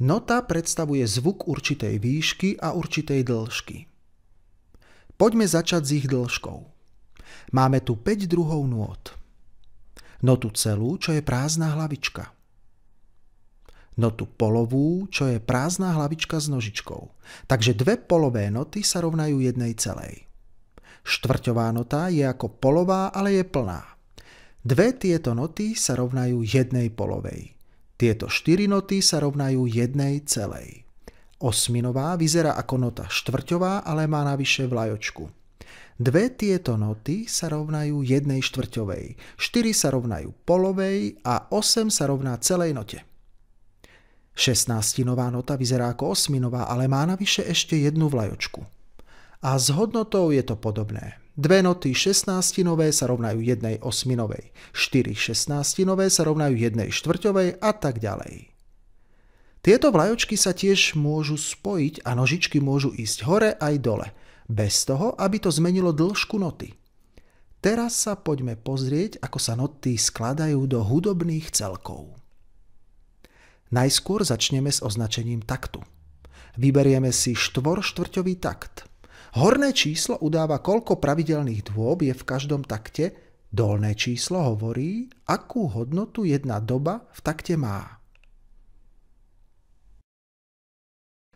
Nota predstavuje zvuk určitej výšky a určitej dĺžky. Poďme začať s ich dĺžkou. Máme tu 5 druhov nôt. Notu celú, čo je prázdna hlavička. Notu polovú, čo je prázdna hlavička s nožičkou. Takže dve polové noty sa rovnajú jednej celej. Štvrťová nota je ako polová, ale je plná. Dve tieto noty sa rovnajú jednej polovej. Tieto štyri noty sa rovnajú jednej celej. Osminová vyzerá ako nota štvrťová, ale má navyše vlajočku. Dve tieto noty sa rovnajú jednej štvrťovej, štyri sa rovnajú polovej a osem sa rovná celej note. Šestnáctinová nota vyzerá ako osminová, ale má navyše ešte jednu vlajočku. A s hodnotou je to podobné. Dve noty 16 nové sa rovnajú jednej osminovej, štyri nové sa rovnajú jednej štvrťovej a tak ďalej. Tieto vlajočky sa tiež môžu spojiť a nožičky môžu ísť hore aj dole, bez toho, aby to zmenilo dĺžku noty. Teraz sa poďme pozrieť, ako sa noty skladajú do hudobných celkov. Najskôr začneme s označením taktu. Vyberieme si štvorštvrťový takt – Horné číslo udáva, koľko pravidelných dôb je v každom takte, dolné číslo hovorí, akú hodnotu jedna doba v takte má.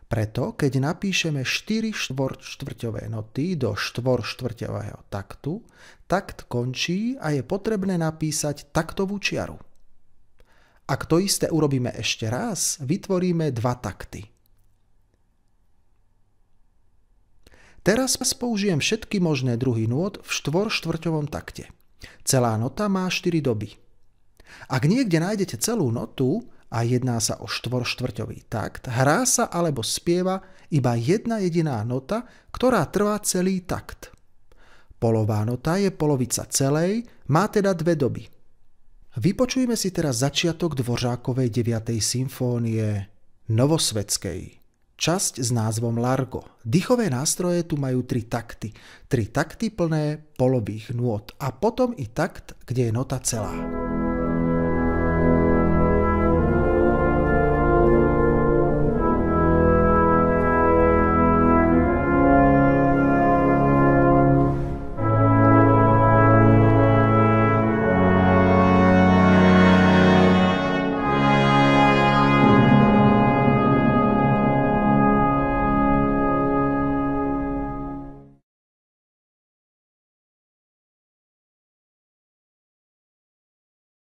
Preto, keď napíšeme 4 štvorčtvrťové noty do štvorštvrťového taktu, takt končí a je potrebné napísať taktovú čiaru. Ak to isté urobíme ešte raz, vytvoríme dva takty. Teraz použijem všetky možné druhy nôd v štvorštvrťovom takte. Celá nota má 4 doby. Ak niekde nájdete celú notu a jedná sa o štvorštvrťový takt, hrá sa alebo spieva iba jedna jediná nota, ktorá trvá celý takt. Polová nota je polovica celej, má teda dve doby. Vypočujme si teraz začiatok Dvořákovej 9. symfónie Novosvedskej časť s názvom Largo. Dýchové nástroje tu majú tri takty. Tri takty plné polových nôt a potom i takt, kde je nota celá.